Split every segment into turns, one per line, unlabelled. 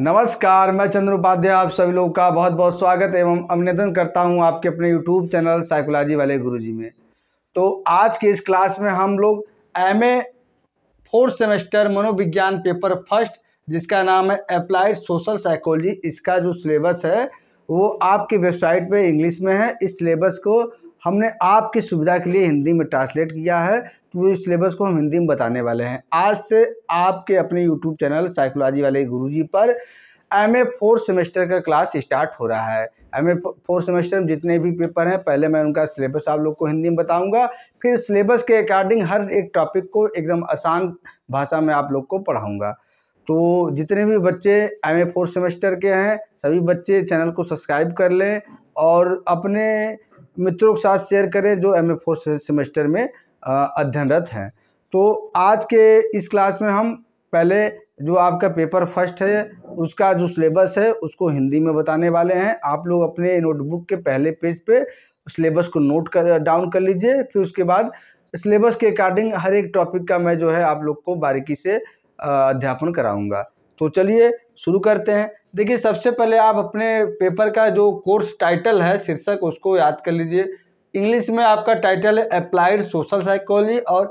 नमस्कार मैं चंद्र उपाध्याय आप सभी लोगों का बहुत बहुत स्वागत एवं अभिनंदन करता हूं आपके अपने यूट्यूब चैनल साइकोलॉजी वाले गुरुजी में तो आज के इस क्लास में हम लोग एम ए फोर्थ सेमेस्टर मनोविज्ञान पेपर फर्स्ट जिसका नाम है अप्लाइड सोशल साइकोलॉजी इसका जो सिलेबस है वो आपकी वेबसाइट पे इंग्लिश में है इस सिलेबस को हमने आपकी सुविधा के लिए हिंदी में ट्रांसलेट किया है तो इस सिलेबस को हम हिंदी में बताने वाले हैं आज से आपके अपने यूट्यूब चैनल साइकोलॉजी वाले गुरुजी पर एम ए फोर्थ सेमेस्टर का क्लास स्टार्ट हो रहा है एम ए फोर्थ सेमेस्टर में जितने भी पेपर हैं पहले मैं उनका सिलेबस आप लोग को हिंदी में बताऊंगा फिर सिलेबस के अकॉर्डिंग हर एक टॉपिक को एकदम आसान भाषा में आप लोग को पढ़ाऊँगा तो जितने भी बच्चे एम ए फोर्थ सेमेस्टर के हैं सभी बच्चे चैनल को सब्सक्राइब कर लें और अपने मित्रों के साथ शेयर करें जो एम ए फोर्थ सेमेस्टर में अध्ययनरत हैं तो आज के इस क्लास में हम पहले जो आपका पेपर फर्स्ट है उसका जो सिलेबस है उसको हिंदी में बताने वाले हैं आप लोग अपने नोटबुक के पहले पेज पे सिलेबस को नोट कर डाउन कर लीजिए फिर उसके बाद सिलेबस के अकॉर्डिंग हर एक टॉपिक का मैं जो है आप लोग को बारीकी से अध्यापन कराऊंगा तो चलिए शुरू करते हैं देखिए सबसे पहले आप अपने पेपर का जो कोर्स टाइटल है शीर्षक उसको याद कर लीजिए इंग्लिश में आपका टाइटल है अप्लाइड सोशल साइकोलॉजी और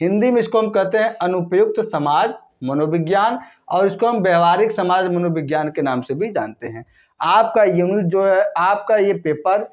हिंदी में इसको हम कहते हैं अनुपयुक्त समाज मनोविज्ञान और इसको हम व्यवहारिक समाज मनोविज्ञान के नाम से भी जानते हैं आपका यूनिट जो है आपका ये पेपर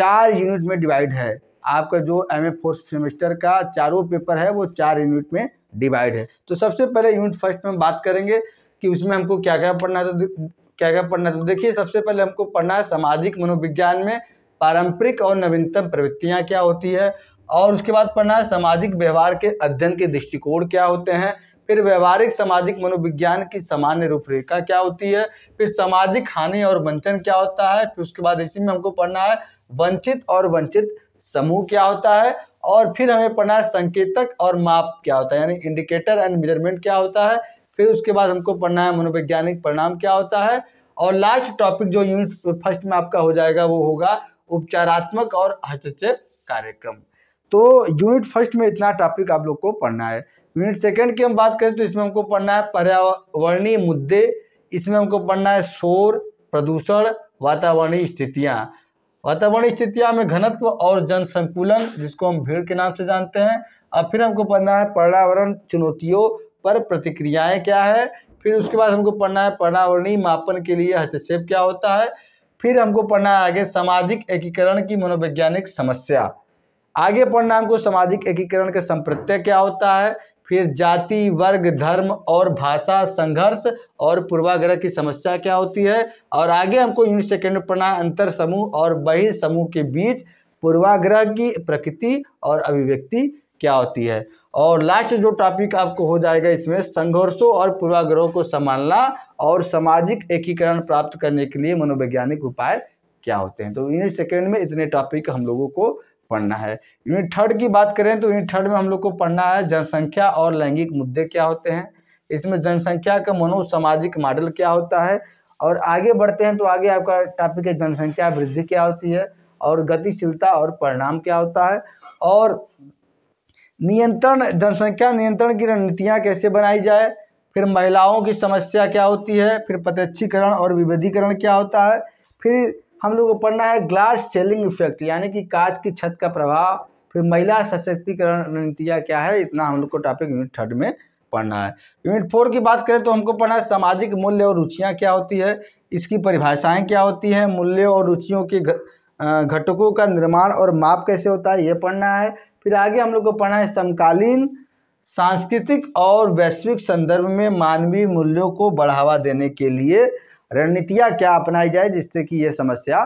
चार यूनिट में डिवाइड है आपका जो एम ए फोर्थ सेमेस्टर का चारों पेपर है वो चार यूनिट में डिवाइड है तो सबसे पहले यूनिट फर्स्ट में हम बात करेंगे कि उसमें हमको क्या क्या पढ़ना है तो क्या क्या पढ़ना है तो देखिए सबसे पहले हमको पढ़ना है सामाजिक मनोविज्ञान में पारंपरिक और नवीनतम प्रवृत्तियाँ क्या होती है और उसके बाद पढ़ना है सामाजिक व्यवहार के अध्ययन के दृष्टिकोण क्या होते हैं फिर व्यवहारिक सामाजिक मनोविज्ञान की सामान्य रूपरेखा क्या होती है फिर सामाजिक हानि और वंचन क्या होता है फिर उसके बाद इसी में हमको पढ़ना है वंचित और वंचित समूह क्या होता है और फिर हमें पढ़ना है संकेतक और माप क्या होता है यानी इंडिकेटर एंड मेजरमेंट क्या होता है फिर उसके बाद हमको पढ़ना है मनोवैज्ञानिक परिणाम क्या होता है और लास्ट टॉपिक जो यूनिट फर्स्ट में आपका हो जाएगा वो होगा उपचारात्मक और हस्तक्षेप कार्यक्रम तो यूनिट फर्स्ट में इतना टॉपिक आप लोग को पढ़ना है यूनिट सेकेंड की हम बात करें तो इसमें हमको पढ़ना है पर्यावरणीय मुद्दे इसमें हमको पढ़ना है शोर प्रदूषण वातावरणीय स्थितियाँ वातावरणीय स्थितियाँ में घनत्व और जन संकुलन जिसको हम भीड़ के नाम से जानते हैं अब फिर हमको पढ़ना है पर्यावरण चुनौतियों पर प्रतिक्रियाएं क्या है फिर उसके बाद हमको पढ़ना है पर्यावरणीय मापन के लिए हस्तक्षेप क्या होता है फिर हमको पढ़ना है आगे सामाजिक एकीकरण की मनोवैज्ञानिक समस्या आगे पढ़ना हमको सामाजिक एकीकरण का संप्रत्यय क्या होता है फिर जाति वर्ग धर्म और भाषा संघर्ष और पूर्वाग्रह की समस्या क्या होती है और आगे हमको यूनिट सेकेंड पढ़ना अंतर समूह और बहि समूह के बीच पूर्वाग्रह की प्रकृति और अभिव्यक्ति क्या होती है और लास्ट जो टॉपिक आपको हो जाएगा इसमें संघर्षों और पूर्वाग्रहों को संभालना और सामाजिक एकीकरण प्राप्त करने के लिए मनोवैज्ञानिक उपाय क्या होते हैं तो यूनिट सेकेंड में इतने टॉपिक हम लोगों को पढ़ना है यूनिट थर्ड की बात करें तो यूनिट थर्ड में हम लोग को पढ़ना है जनसंख्या और लैंगिक मुद्दे क्या होते हैं इसमें जनसंख्या का मनोसामाजिक मॉडल क्या होता है और आगे बढ़ते हैं तो आगे आपका टॉपिक है जनसंख्या वृद्धि क्या होती है और गतिशीलता और परिणाम क्या होता है और नियंत्रण जनसंख्या नियंत्रण की रणनीतियाँ कैसे बनाई जाए फिर महिलाओं की समस्या क्या होती है फिर प्रत्यक्षीकरण और विभेदीकरण क्या होता है फिर हम लोग को पढ़ना है ग्लास सेलिंग इफेक्ट यानी कि कांच की छत का प्रभाव फिर महिला सशक्तिकरण रणनीतियाँ क्या है इतना हम लोग को टॉपिक यूनिट थर्ड में पढ़ना है यूनिट फोर की बात करें तो हमको पढ़ना है सामाजिक मूल्य और रुचियाँ क्या होती है इसकी परिभाषाएँ क्या होती हैं मूल्य और रुचियों के घटकों का निर्माण और माप कैसे होता है ये पढ़ना है फिर आगे हम लोग को पढ़ना है समकालीन सांस्कृतिक और वैश्विक संदर्भ में मानवीय मूल्यों को बढ़ावा देने के लिए रणनीतियाँ क्या अपनाई जाए जिससे कि ये समस्या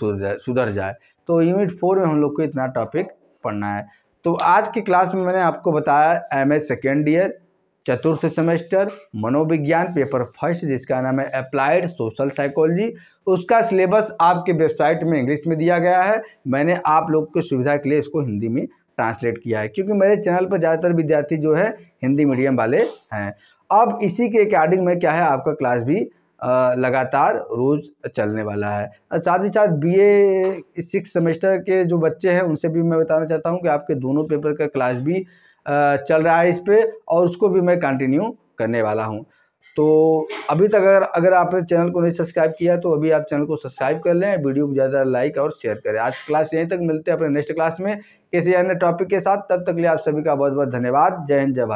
सुधर जाए सुधर जाए तो यूनिट फोर में हम लोग को इतना टॉपिक पढ़ना है तो आज की क्लास में मैंने आपको बताया एम ए सेकेंड ईयर चतुर्थ सेमेस्टर मनोविज्ञान पेपर फर्स्ट जिसका नाम है अप्लाइड सोशल साइकोलॉजी उसका सिलेबस आपके वेबसाइट में इंग्लिश में दिया गया है मैंने आप लोग की सुविधा के लिए इसको हिंदी में ट्रांसलेट किया है क्योंकि मेरे चैनल पर ज़्यादातर विद्यार्थी जो है हिंदी मीडियम वाले हैं अब इसी के अकॉर्डिंग में क्या है आपका क्लास भी लगातार रोज़ चलने वाला है साथ ही साथ बी ए सिक्स सेमेस्टर के जो बच्चे हैं उनसे भी मैं बताना चाहता हूँ कि आपके दोनों पेपर का क्लास भी चल रहा है इस पर और उसको भी मैं कंटिन्यू करने वाला हूँ तो अभी तक अगर अगर आपने चैनल को नहीं सब्सक्राइब किया तो अभी आप चैनल को सब्सक्राइब कर लें वीडियो को ज़्यादा लाइक और शेयर करें आज क्लास यहीं तक मिलते हैं अपने नेक्स्ट क्लास में किसी अन्य टॉपिक के साथ तब तक लिए आप सभी का बहुत बहुत धन्यवाद जय हिंद जय भारत